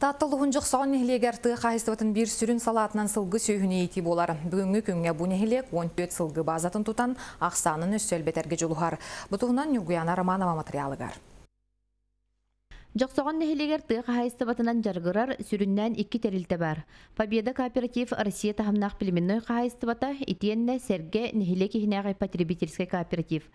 Таттылығын жоқсаған нехілегерті қайыстыватын бір сүрін салатынан сылғы сөйіне еті болар. Бүгінгі күнге бұ нехілек 14 сылғы базатын тұтан ақсанын өссел бетерге жолуғар. Бұтығынан Нүгуяна Романова материалығар. Жоқсоған нәхелегер тұйық хайыстыбатынан жаргырар сүріннән екі терілті бар. Победа кооператив Россия тахымнақ білімінной хайыстыбата итенне Серге нәхеле кехінәғай потребительске кооператив.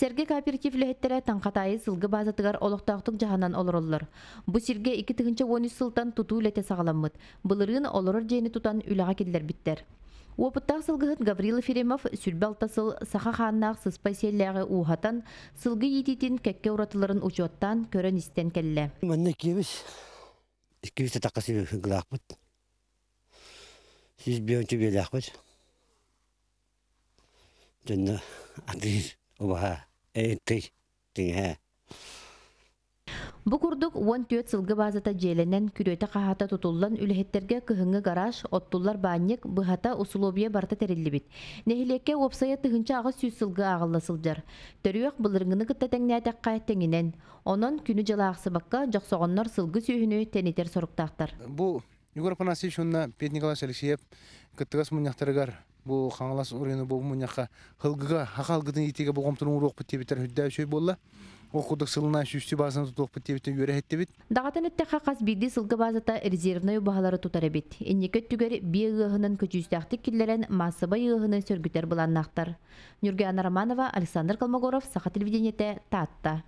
Серге кооператив ләхеттері таңқатайы сылғы базатығар олықтақтық жағанан олырылыр. Бұ Серге 2 13 сылтан тұту ләте сағаламмыд. Бұлырын олырыр жейні тұтан үліға келдер біттер. Опыттақ сылғығын Гаврилов Еремов сүрбалтасыл саха қаннақ сыспай селләғы ухатан сылғы ететін кәкке ұратыларын учоттан көрін істен кәлі. кеміз, кемізді ғылақ бұд. Сіз өнші бел ақпыт. адыр ұбаға Бу курдук 14 сылгы базата желенен күрөтө кахата тутуллан үлхеттерге кыһыңы гараж, оттуллар банник, быхата условие барта терилли бит. Нехилекке опсая тыгынча агы сүз сылгы агылласылдыр. Төрүөк былыргыны кытта теңнәтәк кайтыңинен, онон күнү жалааксы аксыбакка жоксогоннор сылгы сүйүнү тенитер соруктактар. Бу Егор Панасич, он Николаевич Алексеев, кыттыгас Бұл хаңлас урену бу муняха хылгыга ақалғыдың итеге болгом турун урок бит тебитер хүддә шөй болла оқудық сылына шүшті базаны тұтылық біт дебіттен үйрәхет Дағатын әтті қақас бейді сылғы базата резервной бағалары тұтар әбет. Әнекі түгер бе ғығының көчістіақты келдерін масыба ғығының сөргітер бұланнақтар. Нүрге Романова, Александр Калмогоров, Сақа телевидениеті Татта.